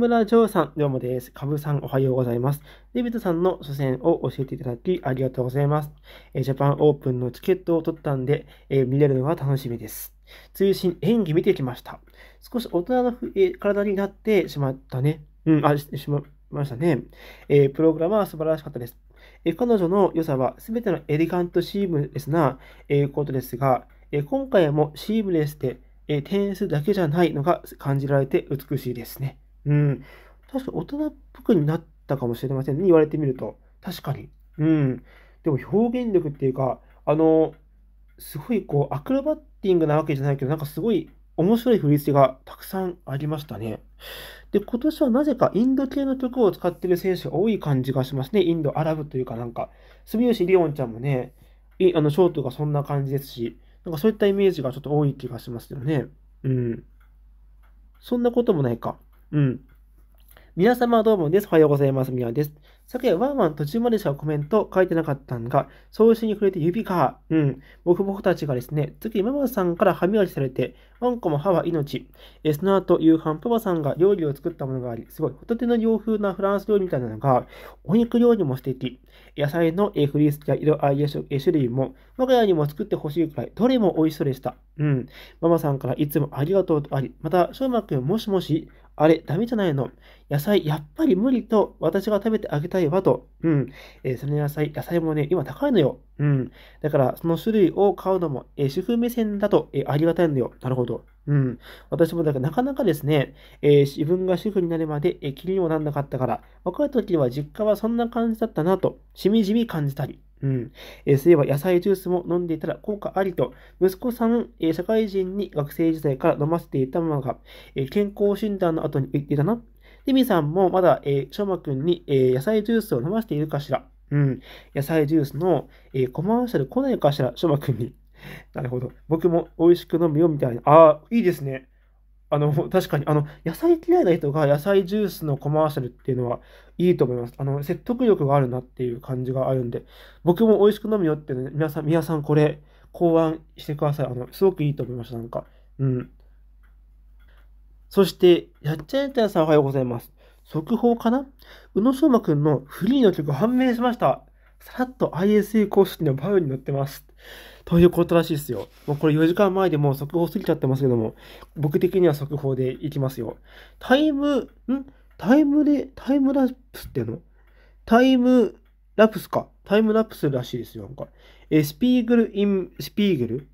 村長さん、どうもです。かぶさん、おはようございます。デビットさんの初戦を教えていただき、ありがとうございます。えジャパンオープンのチケットを取ったんで、え見れるのが楽しみです。通信、演技見てきました。少し大人の、え体になってしまったね。うん、あ、しまいましたね。えプログラムは素晴らしかったです。え彼女の良さは、すべてのエレガントシームレスな、えことですが、え今回もシームレスで、え点数だけじゃないのが感じられて美しいですね。うん。確かに大人っぽくなったかもしれませんね。言われてみると。確かに。うん。でも表現力っていうか、あの、すごいこう、アクロバッティングなわけじゃないけど、なんかすごい面白い振り付けがたくさんありましたね。で、今年はなぜかインド系の曲を使ってる選手が多い感じがしますね。インド、アラブというかなんか、住吉りおんちゃんもね、あのショートがそんな感じですし、なんかそういったイメージがちょっと多い気がしますよね。うん。そんなこともないか。うん。皆様どうもです。おはようございます。みやです。昨夜、ワンワン途中までしかコメント書いてなかったんが、送信に触れて指か。うん。僕僕たちがですね、次、ママさんから歯磨きされて、ワンコも歯は命。えその後、夕飯、パパさんが料理を作ったものがあり、すごい、ホタテの洋風なフランス料理みたいなのが、お肉料理も素敵。野菜のフリースや色合いや種類も、我が家にも作ってほしいくらい、どれも美味しそうでした。うん。ママさんからいつもありがとうとあり、また、翔馬くん、もしもし、あれ、ダメじゃないの。野菜、やっぱり無理と、私が食べてあげたいわと。うん。えー、その野菜、野菜もね、今高いのよ。うん。だから、その種類を買うのも、えー、主婦目線だと、えー、ありがたいのよ。なるほど。うん。私も、だから、なかなかですね、え自分が主婦になるまで、え気にもなんなかったから、若い時は実家はそんな感じだったなと、しみじみ感じたり。うん。えー、いえば野菜ジュースも飲んでいたら効果ありと、息子さん、えー、社会人に学生時代から飲ませていたものが、えー、健康診断の後に言っていたな。デミさんもまだ、えー、しょうまくんに、えー、野菜ジュースを飲ませているかしら。うん。野菜ジュースの、えー、コマーシャル来ないかしら、しょうまくんに。なるほど。僕も美味しく飲むよ、みたいな。ああ、いいですね。あの、確かに、あの、野菜嫌いな人が野菜ジュースのコマーシャルっていうのはいいと思います。あの、説得力があるなっていう感じがあるんで、僕も美味しく飲むよってね、皆さん、皆さんこれ、考案してください。あの、すごくいいと思いました、なんか。うん。そして、やっちゃえたやさんおはようございます。速報かな宇野昌磨くんのフリーの曲判明しました。さらっと ISA 公式のバウに載ってます。ということらしいですよ。もうこれ4時間前でもう速報過ぎちゃってますけども、僕的には速報でいきますよ。タイム、んタイムで、タイムラプスってのタイムラプスか。タイムラプスらしいですよ。なんか。え、スピーグルイン、スピーグル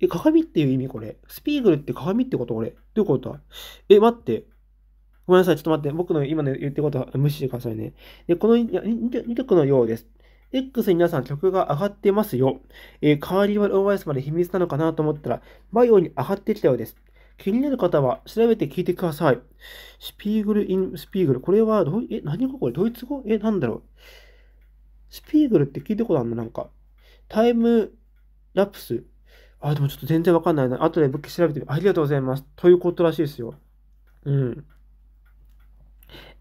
え、鏡っていう意味これ。スピーグルって鏡ってことこれ。どういうことえ、待って。ごめんなさい。ちょっと待って。僕の今の言ってことは無視してくださいね。で、この2曲のようです。X に皆さん曲が上がってますよ。えー、カーリバルオーバイスまで秘密なのかなと思ったら、バイオに上がってきたようです。気になる方は調べて聞いてください。スピーグル・イン・スピーグル。これはどえ、何語これドイツ語え、なんだろう。スピーグルって聞いたことあるのなんか。タイムラプス。あ、でもちょっと全然わかんないな。後で武器調べてみる。ありがとうございます。ということらしいですよ。うん。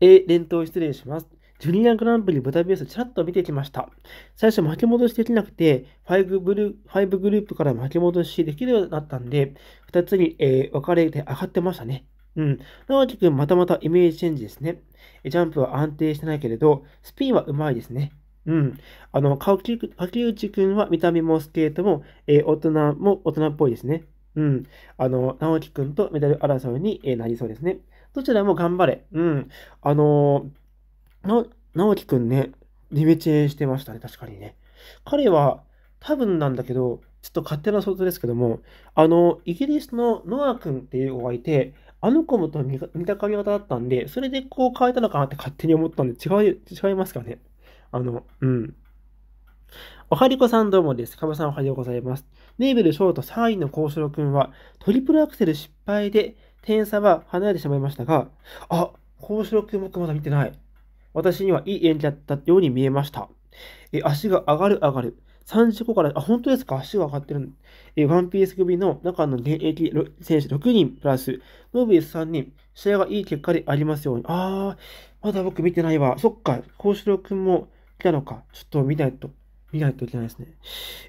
え連投失礼します。ジュニアグランプリブダペストちらっと見てきました。最初巻き戻しできなくて、5グル5グループから巻き戻しできるようになったんで、2つに、えー、分かれて上がってましたね。うん。直樹くんまたまたイメージチェンジですね。ジャンプは安定してないけれど、スピンはうまいですね。うん。あの、う内くんは見た目もスケートも、えー、大人も大人っぽいですね。うん。あの、直樹くんとメダル争いに、えー、なりそうですね。どちらも頑張れ。うん。あのーな、直樹くんね、リベチェしてましたね、確かにね。彼は、多分なんだけど、ちょっと勝手な想像ですけども、あの、イギリスのノア君っていう子がいて、あの子もと似た髪型だったんで、それでこう変えたのかなって勝手に思ったんで、違い、違いますかね。あの、うん。おはりこさんどうもです。かばさんおはようございます。ネーベルショート3位の幸四郎君は、トリプルアクセル失敗で、点差は離れてしまいましたが、あ、幸四郎君僕まだ見てない。私にはいい演技だったように見えました。え足が上がる上がる。3時後から、あ、本当ですか足が上がってる。え、ワンピース組の中の現役選手6人プラス、ノービス3人、試合がいい結果でありますように。あー、まだ僕見てないわ。そっか、幸四郎君も来たのか。ちょっと見ないと、見ないといけないですね。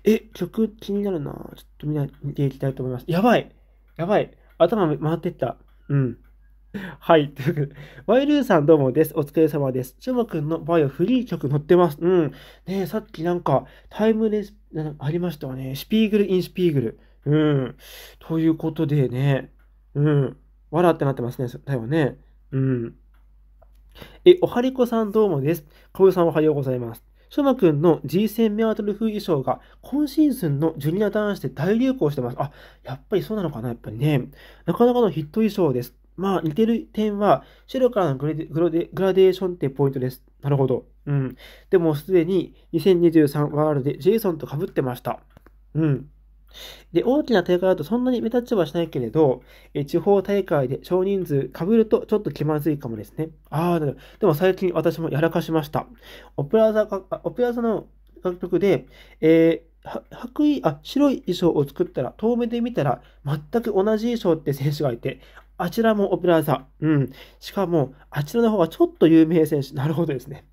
え、曲気になるなちょっと見ない、見ていきたいと思います。やばいやばい頭回ってった。うん。はい。というで、ワイルーさんどうもです。お疲れ様です。ショマくんのバイオフリー曲載ってます。うん。ねさっきなんか、タイムレス、ありましたわね。シピーグルインシピーグル。うん。ということでね、うん。笑ってなってますね。だよね。うん。え、おはりこさんどうもです。かぶさんおはようございます。ショマくんの G1000 メアトル風衣装が今シーズンのジュニア男子で大流行してます。あ、やっぱりそうなのかなやっぱりね。なかなかのヒット衣装です。まあ、似てる点は、白からのグレグロデグラデーションってポイントです。なるほど。うん。でも、すでに2023ワールドでジェイソンと被ってました。うん。で、大きな大会だとそんなに目立ちはしないけれど、え地方大会で少人数被るとちょっと気まずいかもですね。ああ、でも最近私もやらかしました。オペラ座オペラ座の楽曲で、えー、白あ、白い衣装を作ったら、遠目で見たら、全く同じ衣装って選手がいて、あちらもオペラ座。うん。しかも、あちらの方がちょっと有名選手。なるほどですね。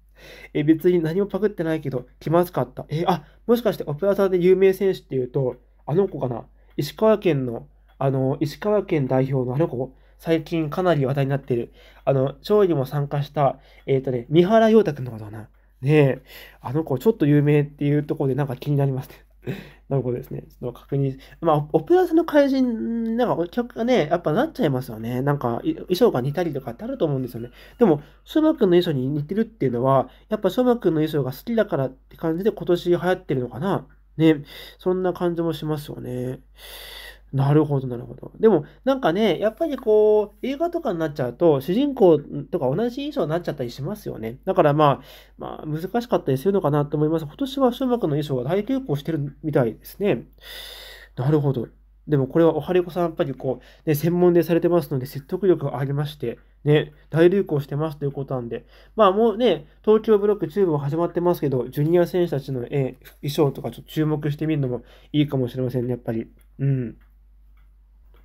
え、別に何もパクってないけど、気まずかった。え、あ、もしかしてオペラ座で有名選手っていうと、あの子かな石川県の、あの、石川県代表のあの子最近かなり話題になってる。あの、勝利も参加した、えっ、ー、とね、三原陽太くんのことな。ねえ、あの子ちょっと有名っていうところでなんか気になりますね。なこどですね。ちょっと確認。まあ、オペラ座の怪人、なんか客がね、やっぱなっちゃいますよね。なんか、衣装が似たりとかってあると思うんですよね。でも、翔馬くんの衣装に似てるっていうのは、やっぱ翔馬くんの衣装が好きだからって感じで今年流行ってるのかな。ね。そんな感じもしますよね。なるほど、なるほど。でも、なんかね、やっぱりこう、映画とかになっちゃうと、主人公とか同じ衣装になっちゃったりしますよね。だからまあ、まあ、難しかったりするのかなと思います。今年は、シュマクの衣装が大流行してるみたいですね。なるほど。でもこれはおはりこさん、やっぱりこう、ね、専門でされてますので、説得力がありまして、ね、大流行してますということなんで、まあもうね、東京ブロックチューブも始まってますけど、ジュニア選手たちの、え衣装とかちょっと注目してみるのもいいかもしれませんね、やっぱり。うん。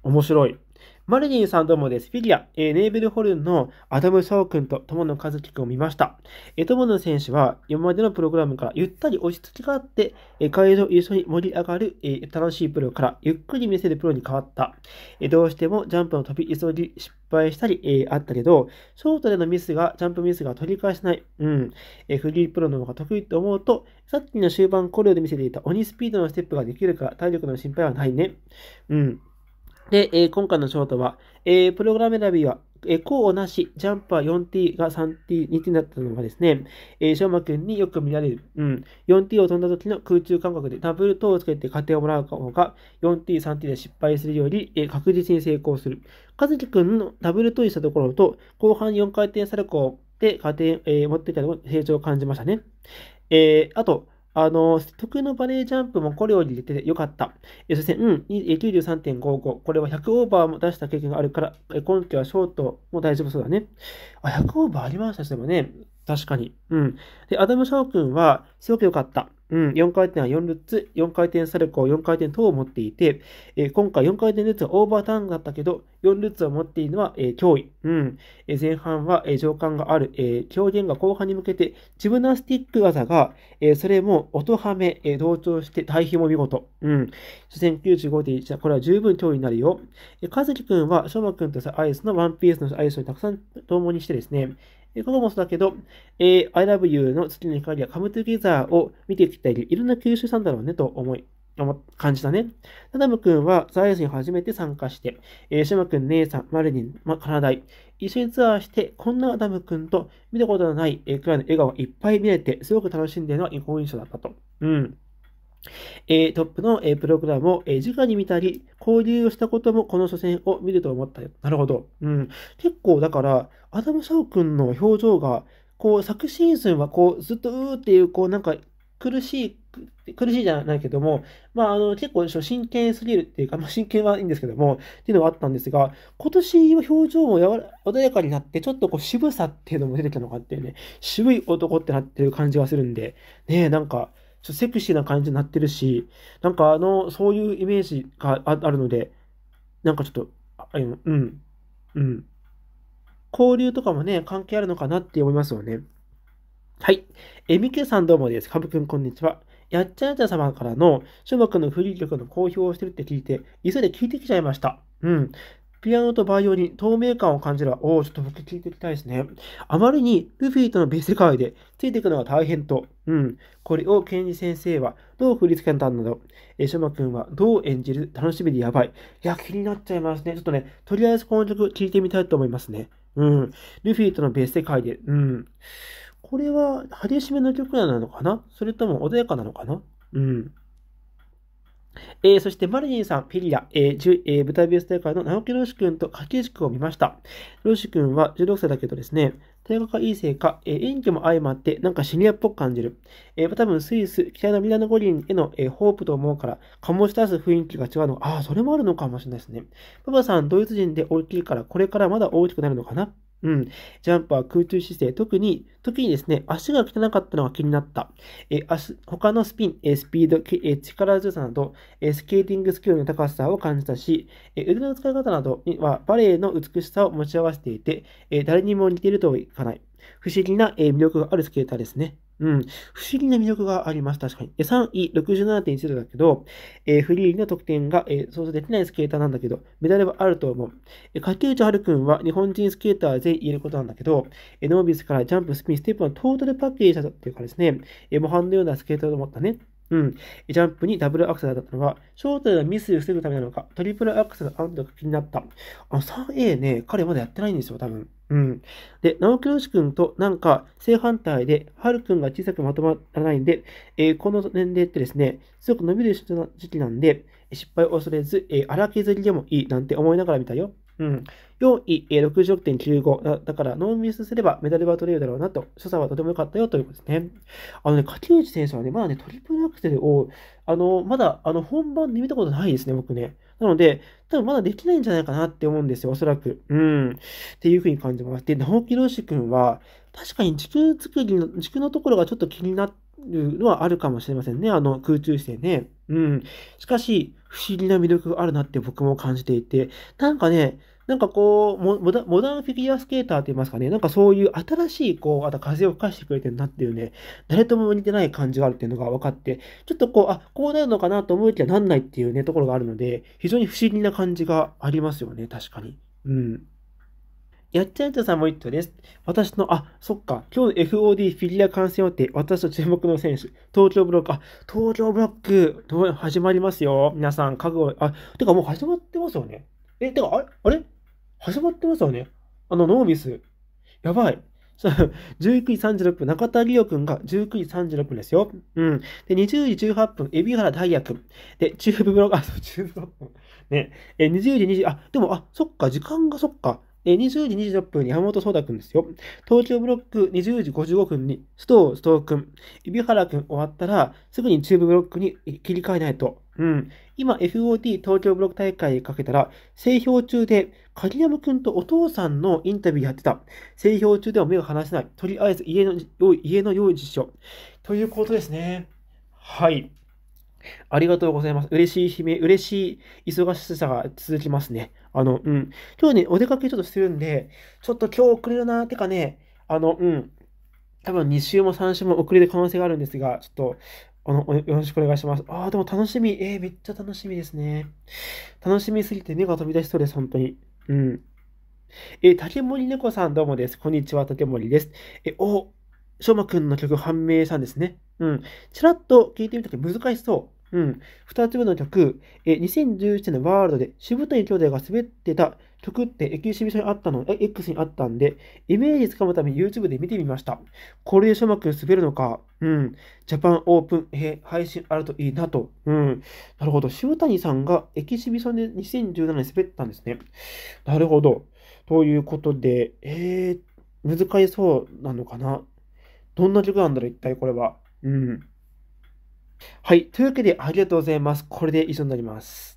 面白い。マリリンさんどうもです。フィギュア、えー、ネーベルホルンのアダム・ソー君と友野和樹君を見ました。えー、友野選手は今までのプログラムからゆったり落ち着きがあって、えー、会場一緒に盛り上がる、えー、楽しいプロからゆっくり見せるプロに変わった。えー、どうしてもジャンプの飛び急ぎ失敗したり、えー、あったけど、ショートでのミスが、ジャンプミスが取り返せない。うん。えー、フリープロの方が得意と思うと、さっきの終盤コ慮で見せていた鬼スピードのステップができるから体力の心配はないね。うん。で、えー、今回のショートは、えー、プログラム選びは、えー、項をなし、ジャンパー 4t が 3t、2t になったのがですね、えー、しょうまくんによく見られる、うん、4t を飛んだ時の空中感覚でダブル等をつけて加点をもらう方が、4t、3t で失敗するより、えー、確実に成功する。かずきくんのダブル等にしたところと、後半4回転サルコーで加点、えー、持っていたのも成長を感じましたね。えー、あと、あの、得のバレージャンプもこれを入れてよかった。えそして、うん、93.55。これは100オーバーも出した経験があるから、え今季はショートも大丈夫そうだね。あ、100オーバーありましたでもね。確かに。うん。で、アダム・ショー君は、すごく良かった。うん、4回転は4ルッツ、4回転サルコー、4回転等を持っていて、えー、今回4回転ルッツはオーバーターンだったけど、4ルッツを持っているのは、えー、脅威。うん。えー、前半は、え上巻がある、え狂言が後半に向けて、ジムナスティック技が、えそれも音はめ、え同調して、対比も見事。うん。初戦95.1、これは十分脅威になるよ。えー、和樹くんは、翔馬くんとさ、アイスのワンピースのアイスをたくさん共にしてですね、ここもそうだけど、えー、I love you の月の光や come together を見てきたり、いろんな吸収したんだろうねと思い、感じたね。たダムくんはザイスに初めて参加して、えー、シマくん、姉さん、マルニン、ま、カナダイ、一緒にツアーして、こんなアダムくんと見たことのない、えー、くらいの笑顔をいっぱい見れて、すごく楽しんでるのは好印象だったと。うん。えトップの、えプログラムを、え直に見たり、交流をしたこともこの初戦を見ると思ったよ。なるほど。うん。結構だから、アダム・シャオ君の表情が、こう、昨シーズンはこう、ずっとうーっていう、こう、なんか、苦しい、苦しいじゃないけども、まあ、あの、結構、真剣すぎるっていうか、まあ、真剣はいいんですけども、っていうのがあったんですが、今年は表情もやわ穏やかになって、ちょっとこう、渋さっていうのも出てきたのかっていうね、渋い男ってなってる感じがするんで、ねえ、なんか、ちょっとセクシーな感じになってるし、なんかあの、そういうイメージがあるので、なんかちょっと、あのうん、うん。交流とかもね、関係あるのかなって思いますよね。はい。えみけさんどうもです。かぶくんこんにちは。やっちゃやちゃ様からの、しゅのフリー曲の公表をしてるって聞いて、急いで聞いてきちゃいました。うん。ピアノとバイオリン、透明感を感じる。おお、ちょっと僕聞いていきたいですね。あまりにルフィとの別世界でついていくのが大変と。うん。これをケンジ先生はどう振り付けたんだろう。えショマ君はどう演じる楽しみでやばい。いや、気になっちゃいますね。ちょっとね、とりあえずこの曲聴いてみたいと思いますね。うん。ルフィとの別世界で。うん。これは激しめの曲なのかなそれとも穏やかなのかなうん。えー、そしてマリニンさん、ィリア、えーえー、舞台ベース大会の直木ロシ君と掛け石君を見ました。ロシ君は16歳だけどですね、大学がいいせいか、えー、演技も相まって、なんかシニアっぽく感じる。えー、多分スイス、北のミラノ五輪への、えー、ホープと思うから、醸し出す雰囲気が違うの。ああ、それもあるのかもしれないですね。パパさん、ドイツ人で大きいから、これからまだ大きくなるのかなうん。ジャンプは空中姿勢。特に、特にですね、足が汚かったのが気になった。え足他のスピン、えスピード、え力強さなどえ、スケーティングスキルの高さを感じたし、え腕の使い方などにはバレエの美しさを持ち合わせていて、え誰にも似ているとはいかない。不思議な、え魅力があるスケーターですね。うん。不思議な魅力があります。確かに。で3位、67.1 0だけど、えー、フリーの得点が、えー、想像できないスケーターなんだけど、メダルはあると思う。えー、は内春んは日本人スケーター全員言えることなんだけど、えー、ノービスからジャンプ、スピン、ステップのトータルパッケージだったっていうかですね、えー、模範のようなスケーターと思ったね。うん。ジャンプにダブルアクセルだったのは、正体がミスを防ぐためなのか、トリプルアクセルのンドが気になった。あの、3A ね、彼まだやってないんですよ、多分。うん。で、直木キ志シ君となんか正反対で、ハくんが小さくまとまらないんで、えー、この年齢ってですね、すごく伸びる時期なんで、失敗を恐れず、えー、荒削りでもいいなんて思いながら見たよ。うん。4位、え66.95。だから、ノーミスすればメダルは取れるだろうなと、所作はとても良かったよということですね。あのね、竹内選手はね、まだね、トリプルアクセルを、あの、まだ、あの、本番で見たことないですね、僕ね。なので、多分まだできないんじゃないかなって思うんですよ、おそらく。うん。っていうふうに感じます。で、直木朗志くんは、確かに軸作りの、軸のところがちょっと気になるのはあるかもしれませんね、あの空中姿勢ね。うん。しかし、不思議な魅力があるなって僕も感じていて、なんかね、なんかこうモダ、モダンフィギュアスケーターって言いますかね、なんかそういう新しい、こう、あと風を吹かしてくれてるなっていうね、誰とも似てない感じがあるっていうのが分かって、ちょっとこう、あ、こうなるのかなと思いきやなんないっていうね、ところがあるので、非常に不思議な感じがありますよね、確かに。うん。やっちゃちゃさんもっ頭です。私の、あ、そっか、今日の FOD フィギュア観戦予定、私の注目の選手、東京ブロック、あ、東京ブロック、始まりますよ。皆さん、覚悟、あ、てかもう始まってますよね。え、てか、あれあれ始まってますよね。あの、ノーミス。やばい。19時36分、中田理央くんが19時36分ですよ。うん。で、20時18分、海老原大也くん。で、ューブブログ、あ、そう、チューブログ。ね。え、20時20、あ、でも、あ、そっか、時間がそっか。え、20時26分に山本壮太くんですよ。東京ブロック20時55分に、須藤須藤くん、海老原くん終わったら、すぐにチューブブロックに切り替えないと。うん。今 FOT 東京ブロック大会かけたら、製氷中で、鍵山くんとお父さんのインタビューやってた。製氷中では目が離せない。とりあえず家の、家の用意実証。ということですね。はい。ありがとうございます。嬉しい悲鳴、嬉しい忙しさが続きますね。あの、うん。今日ね、お出かけちょっとしてるんで、ちょっと今日遅れるな、てかね、あの、うん。多分2週も3週も遅れる可能性があるんですが、ちょっと、あの、よろしくお願いします。ああ、でも楽しみ。えー、めっちゃ楽しみですね。楽しみすぎて目が飛び出しそうです、本当に。うん。えー、竹森猫さんどうもです。こんにちは、竹森です。え、お、しょうまくんの曲判明さんですね。うん。ちらっと聞いてみたけど難しそう。うん。二つ目の曲、え、2 0 1 7年のワールドで渋谷兄弟が滑ってた曲ってエキシビションにあったの、X にあったんで、イメージつかむために YouTube で見てみました。これでうまく滑るのか、うん、ジャパンオープン、え、配信あるといいなと、うん、なるほど、塩谷さんがエキシビションで2017年滑ったんですね。なるほど。ということで、えー、難しそうなのかな。どんな曲なんだろう、一体これは。うん。はい。というわけで、ありがとうございます。これで以上になります。